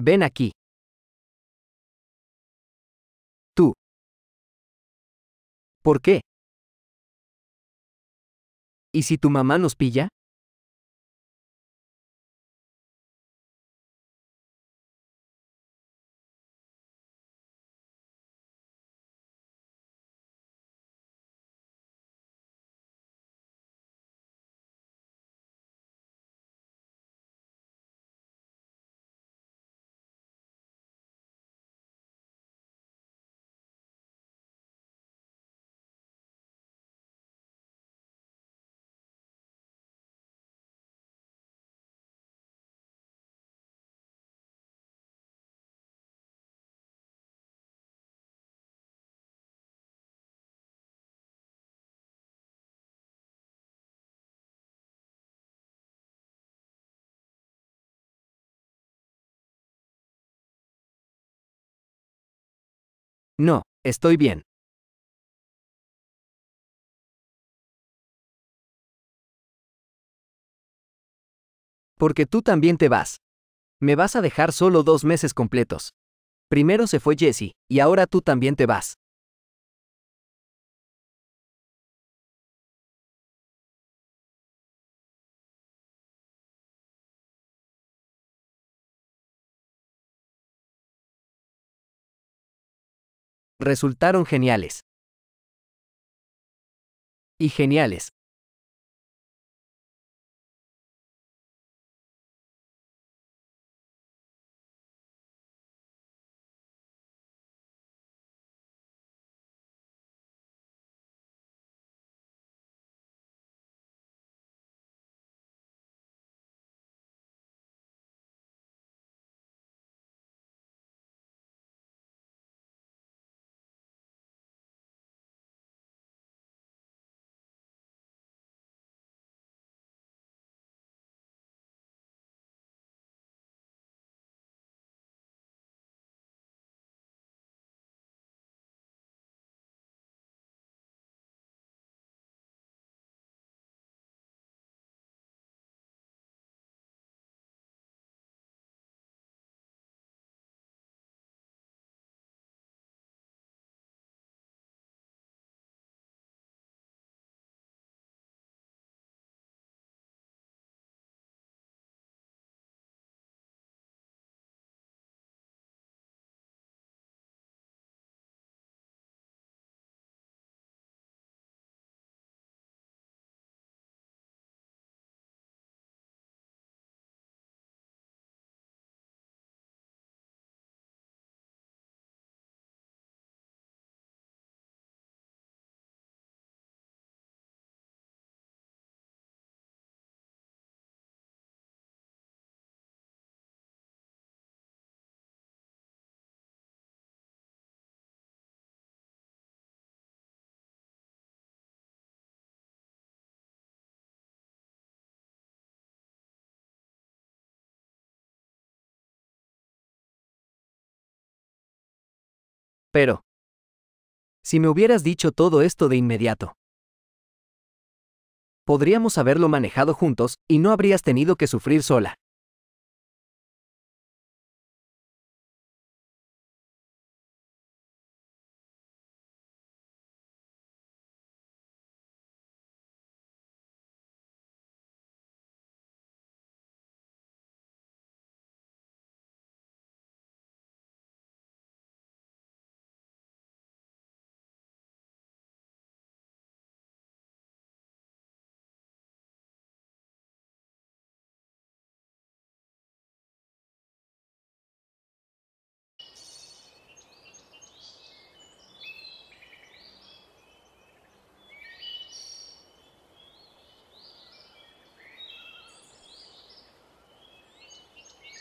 Ven aquí. Tú. ¿Por qué? ¿Y si tu mamá nos pilla? No, estoy bien. Porque tú también te vas. Me vas a dejar solo dos meses completos. Primero se fue Jesse, y ahora tú también te vas. resultaron geniales. Y geniales. Pero... Si me hubieras dicho todo esto de inmediato. Podríamos haberlo manejado juntos y no habrías tenido que sufrir sola.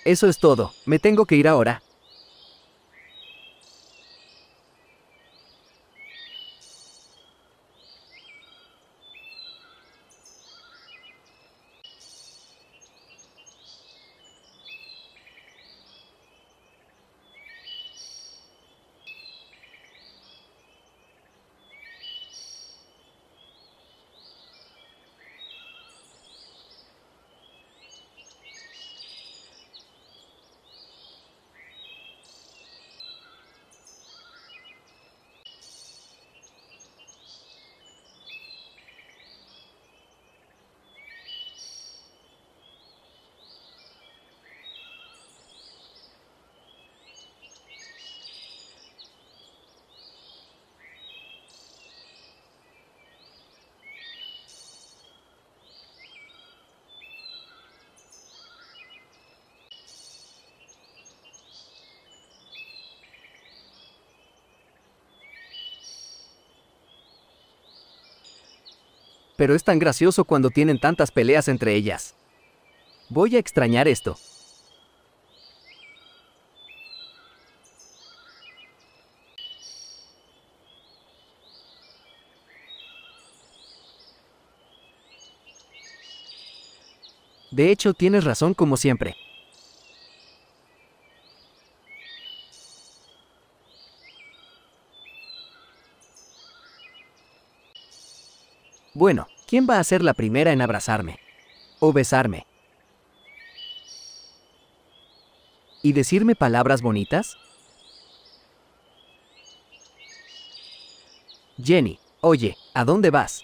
Eso es todo, me tengo que ir ahora. pero es tan gracioso cuando tienen tantas peleas entre ellas. Voy a extrañar esto. De hecho, tienes razón como siempre. Bueno, ¿quién va a ser la primera en abrazarme? O besarme. ¿Y decirme palabras bonitas? Jenny, oye, ¿a dónde vas?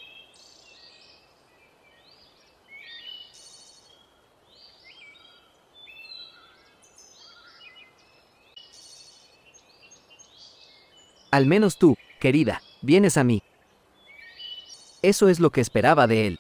Al menos tú, querida, vienes a mí. Eso es lo que esperaba de él.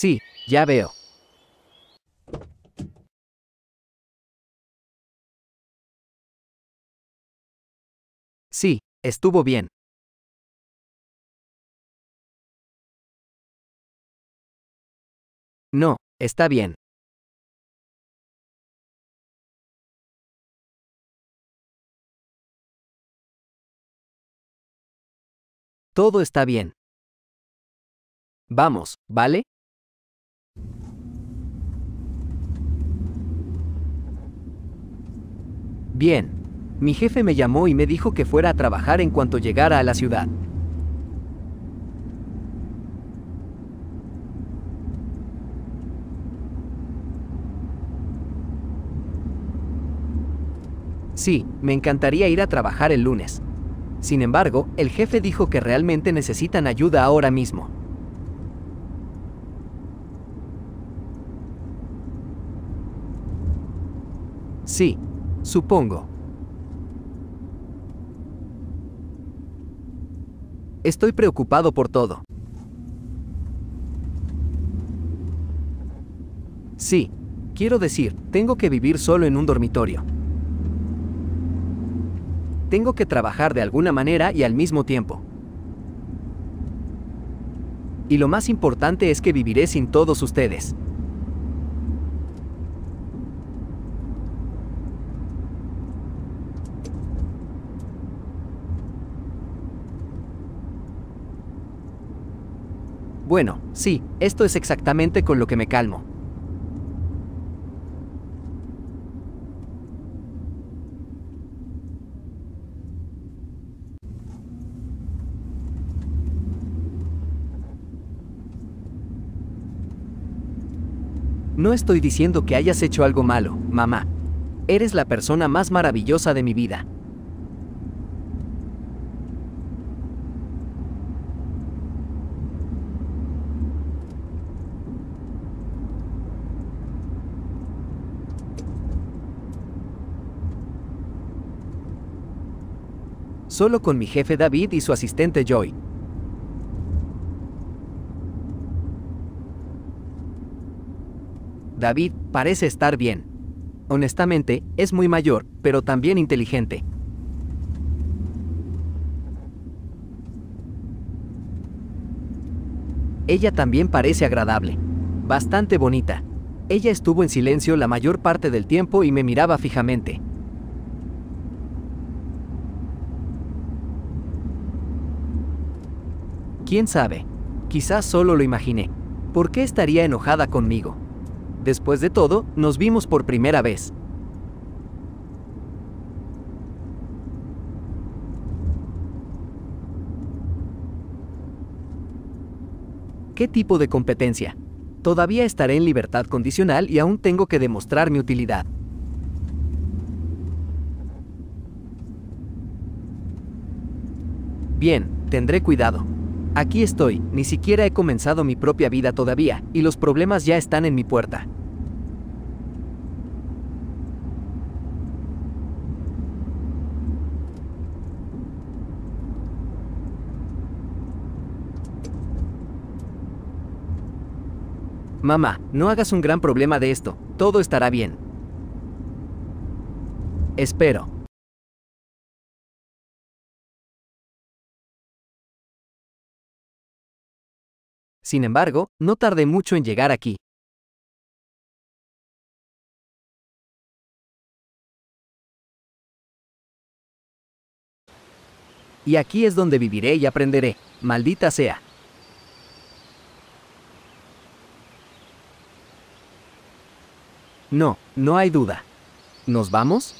Sí, ya veo. Sí, estuvo bien. No, está bien. Todo está bien. Vamos, ¿vale? Bien. Mi jefe me llamó y me dijo que fuera a trabajar en cuanto llegara a la ciudad. Sí, me encantaría ir a trabajar el lunes. Sin embargo, el jefe dijo que realmente necesitan ayuda ahora mismo. Sí, supongo. Estoy preocupado por todo. Sí, quiero decir, tengo que vivir solo en un dormitorio. Tengo que trabajar de alguna manera y al mismo tiempo. Y lo más importante es que viviré sin todos ustedes. Bueno, sí, esto es exactamente con lo que me calmo. No estoy diciendo que hayas hecho algo malo, mamá. Eres la persona más maravillosa de mi vida. solo con mi jefe David y su asistente Joy. David parece estar bien. Honestamente, es muy mayor, pero también inteligente. Ella también parece agradable. Bastante bonita. Ella estuvo en silencio la mayor parte del tiempo y me miraba fijamente. ¿Quién sabe? Quizás solo lo imaginé. ¿Por qué estaría enojada conmigo? Después de todo, nos vimos por primera vez. ¿Qué tipo de competencia? Todavía estaré en libertad condicional y aún tengo que demostrar mi utilidad. Bien, tendré cuidado. Aquí estoy, ni siquiera he comenzado mi propia vida todavía, y los problemas ya están en mi puerta. Mamá, no hagas un gran problema de esto, todo estará bien. Espero. Sin embargo, no tardé mucho en llegar aquí. Y aquí es donde viviré y aprenderé, maldita sea. No, no hay duda. ¿Nos vamos?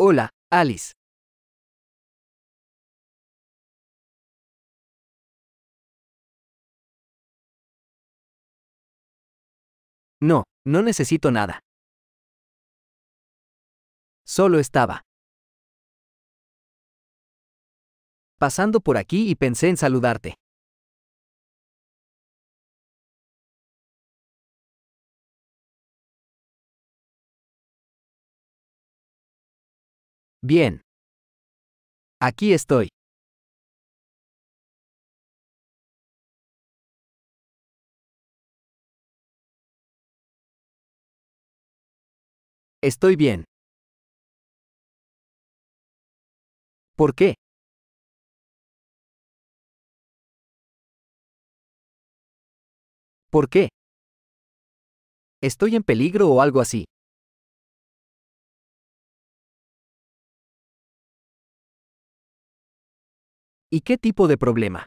Hola, Alice. No, no necesito nada. Solo estaba. Pasando por aquí y pensé en saludarte. Bien. Aquí estoy. Estoy bien. ¿Por qué? ¿Por qué? ¿Estoy en peligro o algo así? ¿Y qué tipo de problema?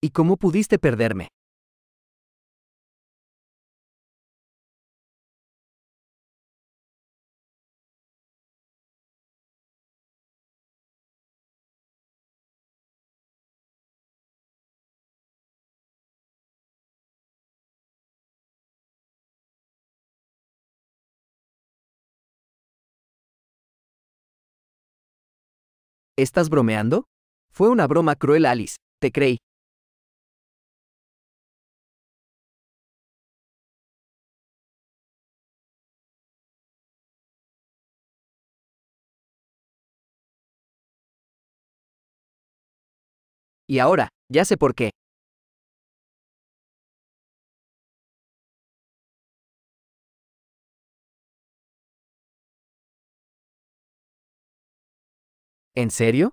¿Y cómo pudiste perderme? ¿Estás bromeando? Fue una broma cruel, Alice, te creí. Y ahora, ya sé por qué. ¿En serio?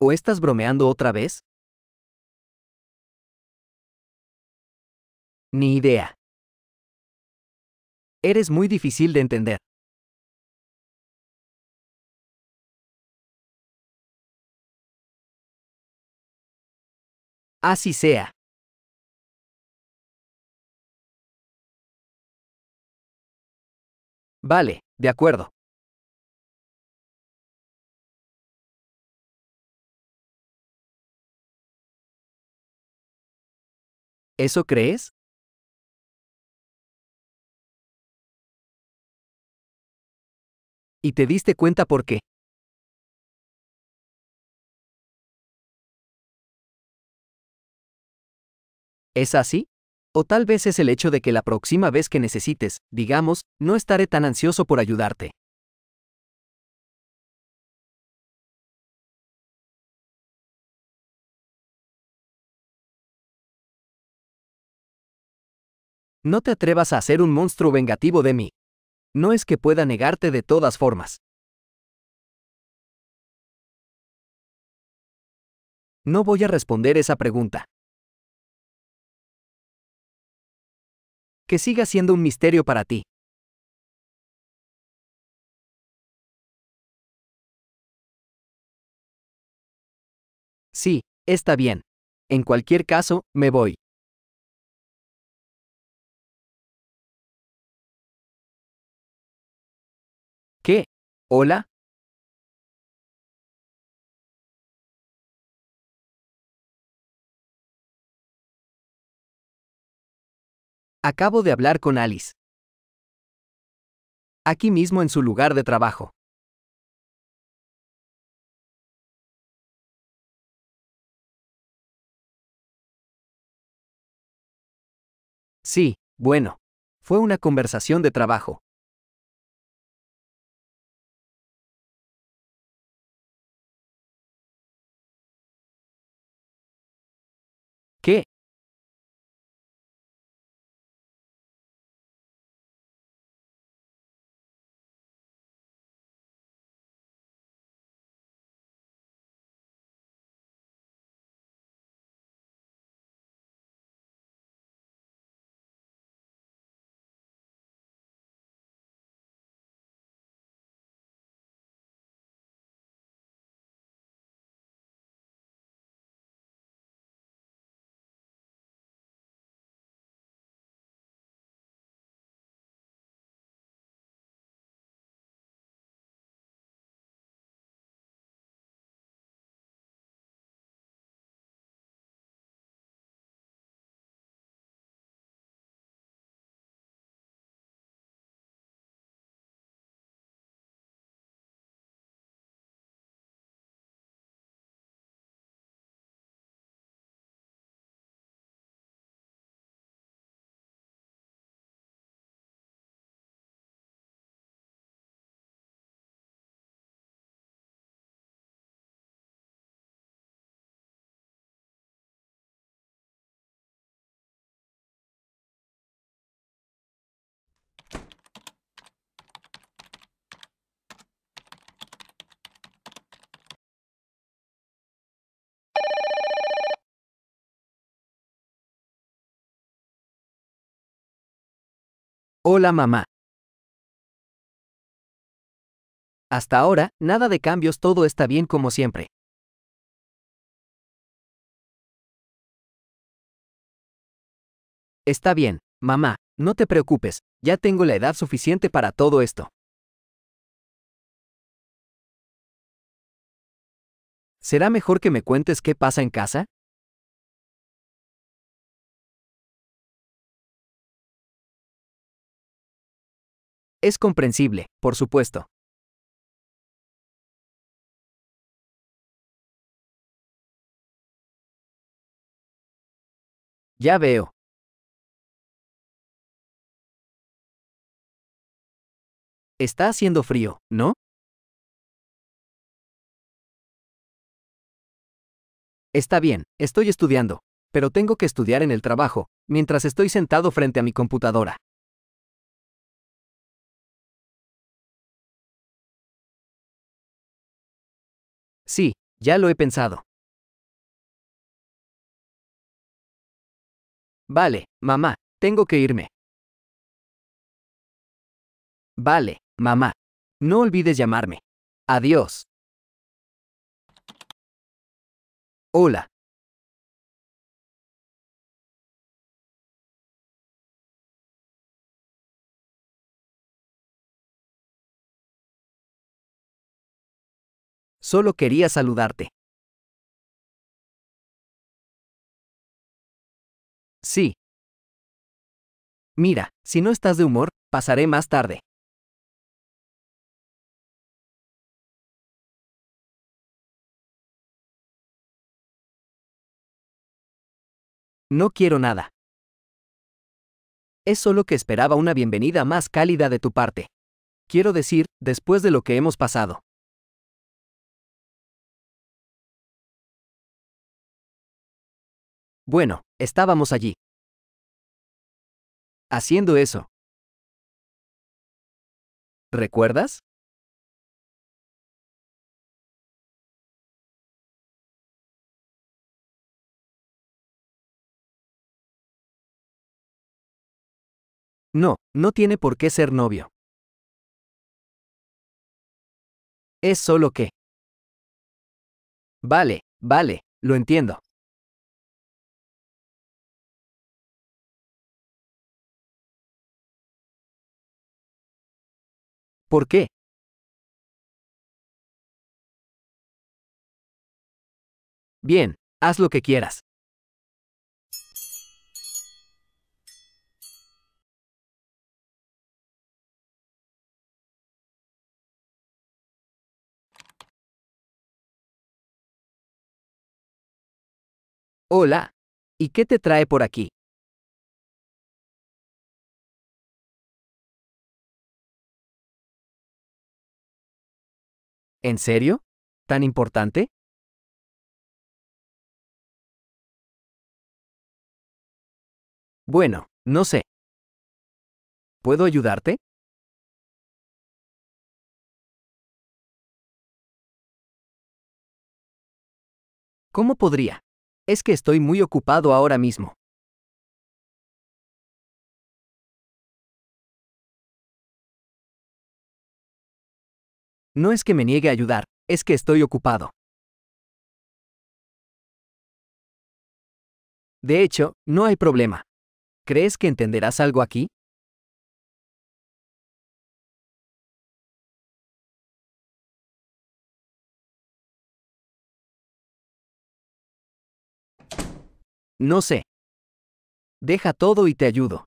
¿O estás bromeando otra vez? Ni idea. Eres muy difícil de entender. Así sea. Vale, de acuerdo. ¿Eso crees? Y te diste cuenta por qué. ¿Es así? O tal vez es el hecho de que la próxima vez que necesites, digamos, no estaré tan ansioso por ayudarte. No te atrevas a hacer un monstruo vengativo de mí. No es que pueda negarte de todas formas. No voy a responder esa pregunta. Que siga siendo un misterio para ti. Sí, está bien. En cualquier caso, me voy. ¿Qué? ¿Hola? Acabo de hablar con Alice. Aquí mismo en su lugar de trabajo. Sí, bueno. Fue una conversación de trabajo. Hola mamá. Hasta ahora, nada de cambios, todo está bien como siempre. Está bien, mamá, no te preocupes, ya tengo la edad suficiente para todo esto. ¿Será mejor que me cuentes qué pasa en casa? Es comprensible, por supuesto. Ya veo. Está haciendo frío, ¿no? Está bien, estoy estudiando, pero tengo que estudiar en el trabajo, mientras estoy sentado frente a mi computadora. Ya lo he pensado. Vale, mamá, tengo que irme. Vale, mamá. No olvides llamarme. Adiós. Hola, Solo quería saludarte. Sí. Mira, si no estás de humor, pasaré más tarde. No quiero nada. Es solo que esperaba una bienvenida más cálida de tu parte. Quiero decir, después de lo que hemos pasado. Bueno, estábamos allí. Haciendo eso. ¿Recuerdas? No, no tiene por qué ser novio. Es solo que... Vale, vale, lo entiendo. ¿Por qué? Bien, haz lo que quieras. Hola. ¿Y qué te trae por aquí? ¿En serio? ¿Tan importante? Bueno, no sé. ¿Puedo ayudarte? ¿Cómo podría? Es que estoy muy ocupado ahora mismo. No es que me niegue a ayudar, es que estoy ocupado. De hecho, no hay problema. ¿Crees que entenderás algo aquí? No sé. Deja todo y te ayudo.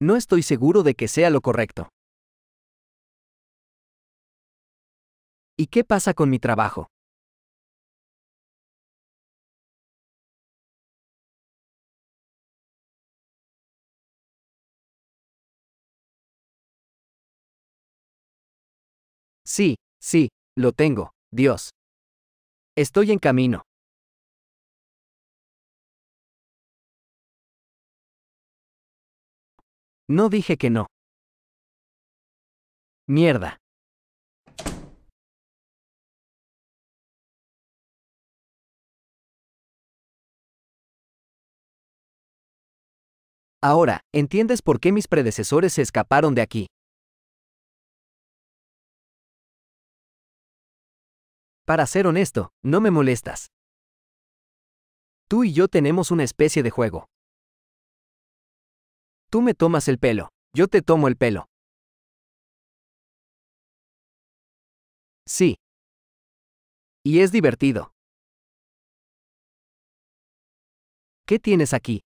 No estoy seguro de que sea lo correcto. ¿Y qué pasa con mi trabajo? Sí, sí, lo tengo, Dios. Estoy en camino. No dije que no. Mierda. Ahora, entiendes por qué mis predecesores se escaparon de aquí. Para ser honesto, no me molestas. Tú y yo tenemos una especie de juego. Tú me tomas el pelo, yo te tomo el pelo. Sí. Y es divertido. ¿Qué tienes aquí?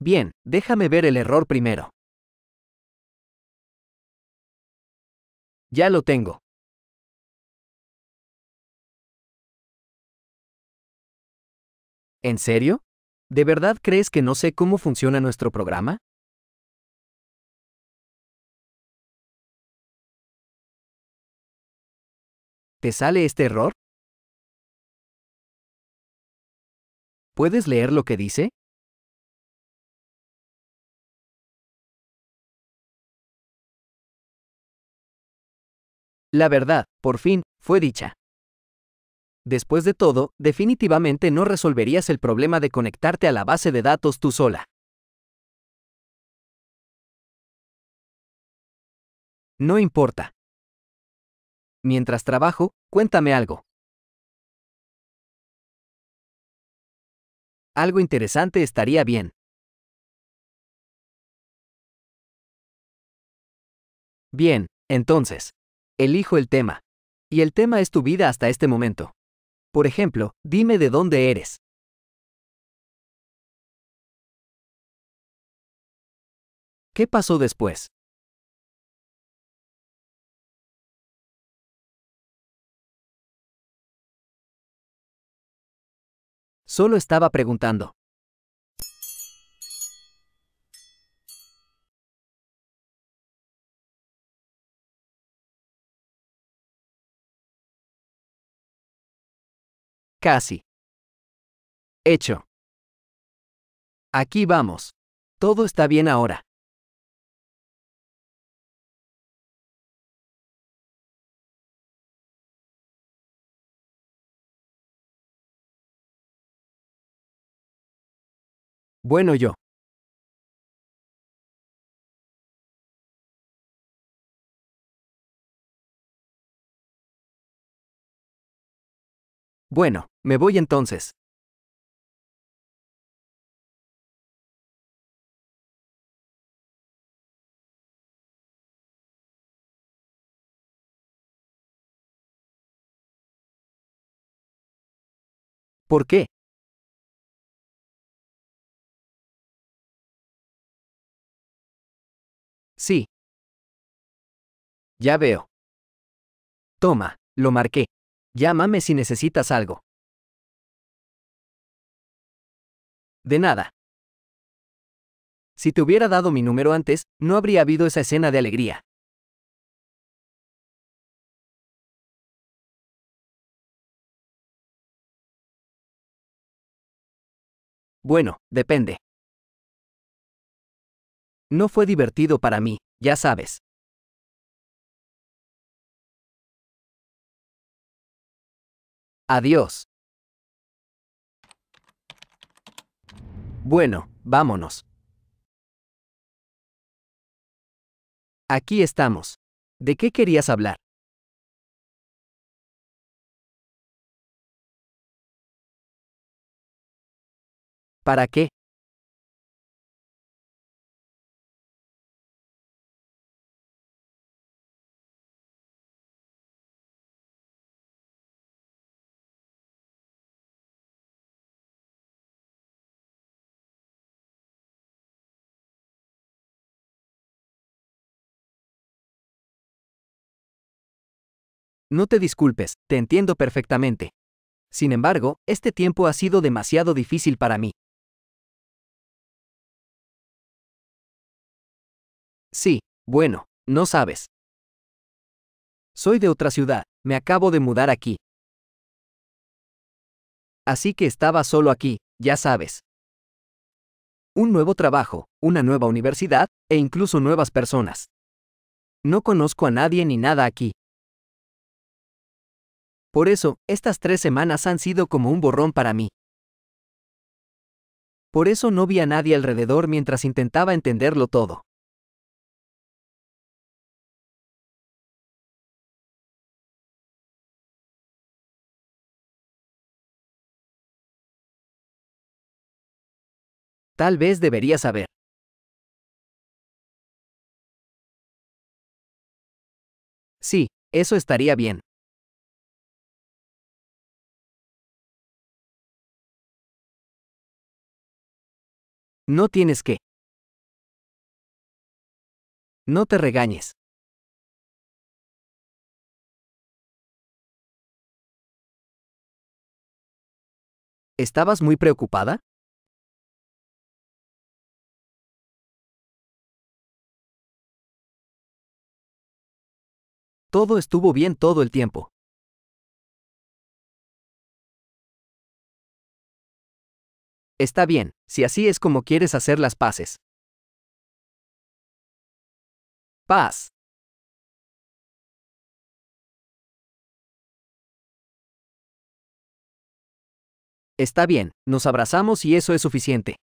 Bien, déjame ver el error primero. Ya lo tengo. ¿En serio? ¿De verdad crees que no sé cómo funciona nuestro programa? ¿Te sale este error? ¿Puedes leer lo que dice? La verdad, por fin, fue dicha. Después de todo, definitivamente no resolverías el problema de conectarte a la base de datos tú sola. No importa. Mientras trabajo, cuéntame algo. Algo interesante estaría bien. Bien, entonces. Elijo el tema. Y el tema es tu vida hasta este momento. Por ejemplo, dime de dónde eres. ¿Qué pasó después? Solo estaba preguntando. Casi. Hecho. Aquí vamos. Todo está bien ahora. Bueno yo. Bueno, me voy entonces. ¿Por qué? Sí. Ya veo. Toma, lo marqué. Llámame si necesitas algo. De nada. Si te hubiera dado mi número antes, no habría habido esa escena de alegría. Bueno, depende. No fue divertido para mí, ya sabes. Adiós. Bueno, vámonos. Aquí estamos. ¿De qué querías hablar? ¿Para qué? No te disculpes, te entiendo perfectamente. Sin embargo, este tiempo ha sido demasiado difícil para mí. Sí, bueno, no sabes. Soy de otra ciudad, me acabo de mudar aquí. Así que estaba solo aquí, ya sabes. Un nuevo trabajo, una nueva universidad, e incluso nuevas personas. No conozco a nadie ni nada aquí. Por eso, estas tres semanas han sido como un borrón para mí. Por eso no vi a nadie alrededor mientras intentaba entenderlo todo. Tal vez debería saber. Sí, eso estaría bien. No tienes que. No te regañes. ¿Estabas muy preocupada? Todo estuvo bien todo el tiempo. Está bien, si así es como quieres hacer las paces. Paz. Está bien, nos abrazamos y eso es suficiente.